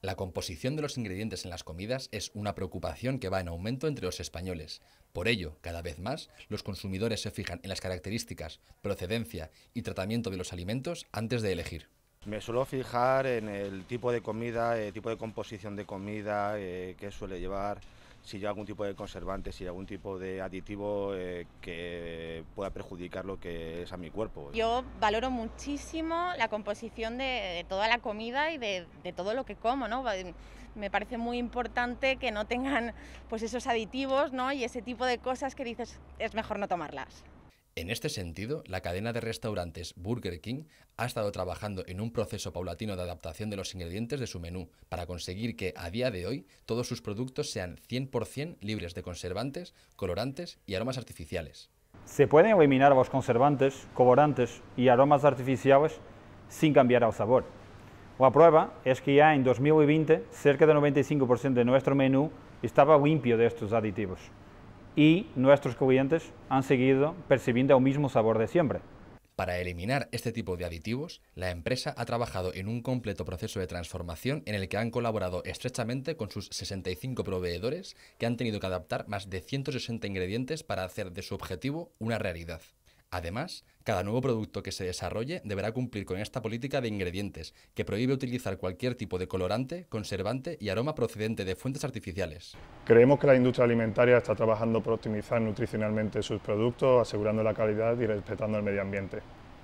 La composición de los ingredientes en las comidas es una preocupación que va en aumento entre los españoles. Por ello, cada vez más, los consumidores se fijan en las características, procedencia y tratamiento de los alimentos antes de elegir. Me suelo fijar en el tipo de comida, el eh, tipo de composición de comida eh, que suele llevar, si lleva algún tipo de conservante, si algún tipo de aditivo eh, que pueda perjudicar lo que es a mi cuerpo. Yo valoro muchísimo la composición de, toda la comida y de, todo lo que como, Me parece muy importante que no tengan pues esos aditivos, ¿no? Y ese tipo de cosas que dices es mejor no tomarlas. En este sentido, la cadena de restaurantes Burger King ha estado trabajando en un proceso paulatino de adaptación de los ingredientes de su menú para conseguir que a día de hoy todos sus productos sean 100% libres de conservantes, colorantes y aromas artificiales. Se pueden eliminar los conservantes, colorantes y aromas artificiales sin cambiar el sabor. La prueba es que ya en 2020 cerca del 95% de nuestro menú estaba limpio de estos aditivos y nuestros clientes han seguido percibiendo el mismo sabor de siempre. Para eliminar este tipo de aditivos, la empresa ha trabajado en un completo proceso de transformación en el que han colaborado estrechamente con sus 65 proveedores que han tenido que adaptar más de 160 ingredientes para hacer de su objetivo una realidad. Además, cada nuevo producto que se desarrolle deberá cumplir con esta política de ingredientes, que prohíbe utilizar cualquier tipo de colorante, conservante y aroma procedente de fuentes artificiales. Creemos que la industria alimentaria está trabajando por optimizar nutricionalmente sus productos, asegurando la calidad y respetando el medio ambiente.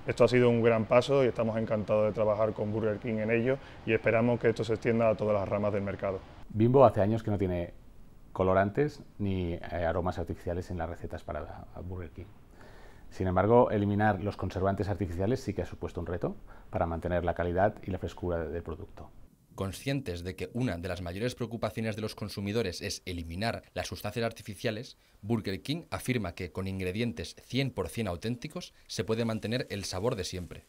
Esto ha sido un gran paso y estamos encantados de trabajar con Burger King en ello y esperamos que esto se extienda a todas las ramas del mercado. Bimbo hace años que no tiene colorantes ni eh, aromas artificiales en las recetas para Burger King. Sin embargo, eliminar los conservantes artificiales sí que ha supuesto un reto para mantener la calidad y la frescura del producto. Conscientes de que una de las mayores preocupaciones de los consumidores es eliminar las sustancias artificiales, Burger King afirma que con ingredientes 100% auténticos se puede mantener el sabor de siempre.